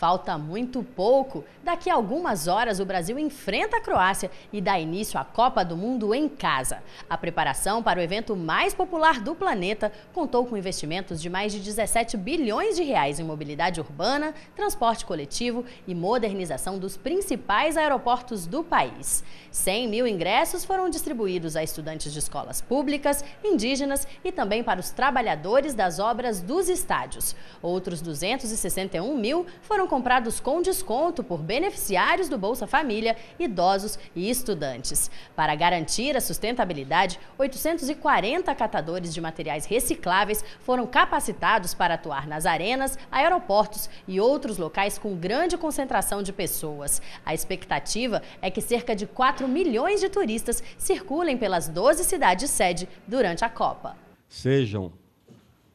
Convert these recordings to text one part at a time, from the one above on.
Falta muito pouco. Daqui a algumas horas, o Brasil enfrenta a Croácia e dá início à Copa do Mundo em casa. A preparação para o evento mais popular do planeta contou com investimentos de mais de 17 bilhões de reais em mobilidade urbana, transporte coletivo e modernização dos principais aeroportos do país. 100 mil ingressos foram distribuídos a estudantes de escolas públicas, indígenas e também para os trabalhadores das obras dos estádios. Outros 261 mil foram comprados com desconto por beneficiários do Bolsa Família, idosos e estudantes. Para garantir a sustentabilidade, 840 catadores de materiais recicláveis foram capacitados para atuar nas arenas, aeroportos e outros locais com grande concentração de pessoas. A expectativa é que cerca de 4 milhões de turistas circulem pelas 12 cidades-sede durante a Copa. Sejam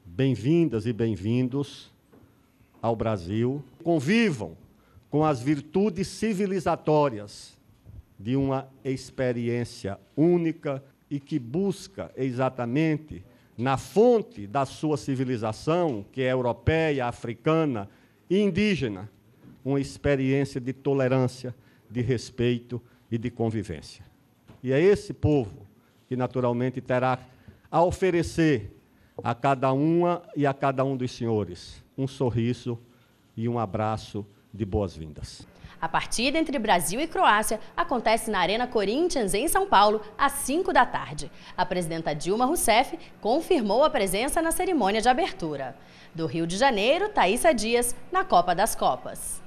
bem-vindas e bem-vindos ao Brasil, convivam com as virtudes civilizatórias de uma experiência única e que busca exatamente na fonte da sua civilização, que é europeia, africana e indígena, uma experiência de tolerância, de respeito e de convivência. E é esse povo que naturalmente terá a oferecer a cada uma e a cada um dos senhores um sorriso e um abraço de boas-vindas. A partida entre Brasil e Croácia acontece na Arena Corinthians, em São Paulo, às 5 da tarde. A presidenta Dilma Rousseff confirmou a presença na cerimônia de abertura. Do Rio de Janeiro, Thaisa Dias, na Copa das Copas.